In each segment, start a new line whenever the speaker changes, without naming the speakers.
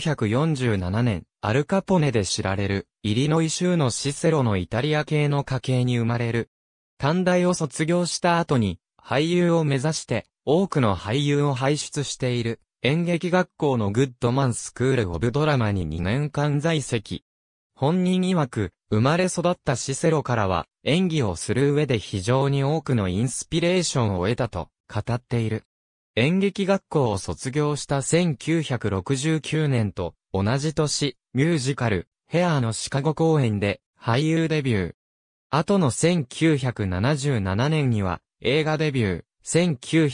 1847年、アルカポネで知られる、イリノイ州のシセロのイタリア系の家系に生まれる。短大を卒業した後に、俳優を目指して、多くの俳優を輩出している、演劇学校のグッドマンスクール・オブ・ドラマに2年間在籍。本人曰く、生まれ育ったシセロからは、演技をする上で非常に多くのインスピレーションを得たと、語っている。演劇学校を卒業した1969年と同じ年、ミュージカル、ヘアーのシカゴ公演で俳優デビュー。後の1977年には映画デビュー、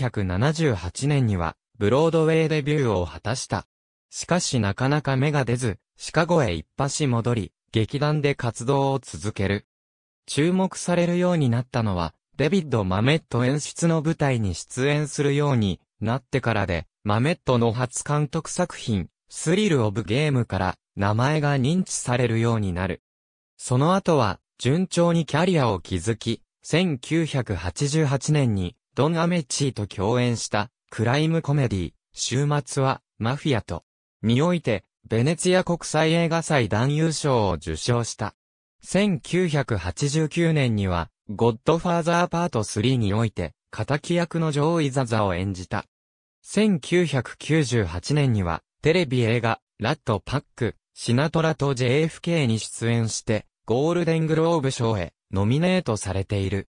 1978年にはブロードウェイデビューを果たした。しかしなかなか芽が出ず、シカゴへ一発戻り、劇団で活動を続ける。注目されるようになったのは、デビッド・マメット演出の舞台に出演するようになってからで、マメットの初監督作品、スリル・オブ・ゲームから名前が認知されるようになる。その後は、順調にキャリアを築き、1988年に、ドン・アメッチーと共演した、クライムコメディ、週末は、マフィアと、において、ベネツィア国際映画祭男優賞を受賞した。1989年には、ゴッドファーザーパート3において、仇役のジョー・イザザを演じた。1998年には、テレビ映画、ラットパック、シナトラと JFK に出演して、ゴールデングローブ賞へ、ノミネートされている。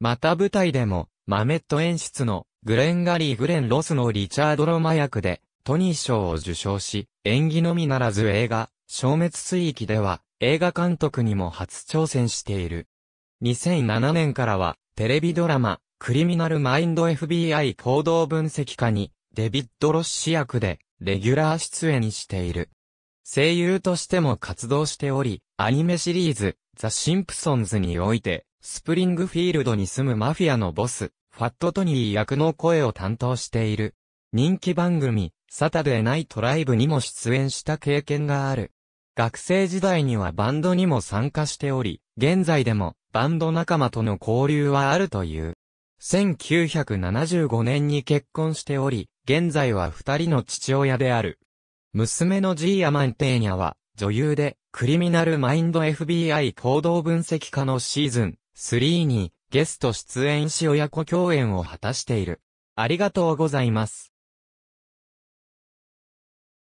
また舞台でも、マメット演出の、グレン・ガリー・グレン・ロスのリチャード・ロマ役で、トニー賞を受賞し、演技のみならず映画、消滅水域では、映画監督にも初挑戦している。2007年からは、テレビドラマ、クリミナルマインド FBI 行動分析家に、デビッド・ロッシ役で、レギュラー出演している。声優としても活動しており、アニメシリーズ、ザ・シンプソンズにおいて、スプリングフィールドに住むマフィアのボス、ファットトニー役の声を担当している。人気番組、サタデーナイトライブにも出演した経験がある。学生時代にはバンドにも参加しており、現在でもバンド仲間との交流はあるという。1975年に結婚しており、現在は二人の父親である。娘のジーアマンテーニャは、女優で、クリミナルマインド FBI 行動分析家のシーズン3にゲスト出演し親子共演を果たしている。ありがとうございます。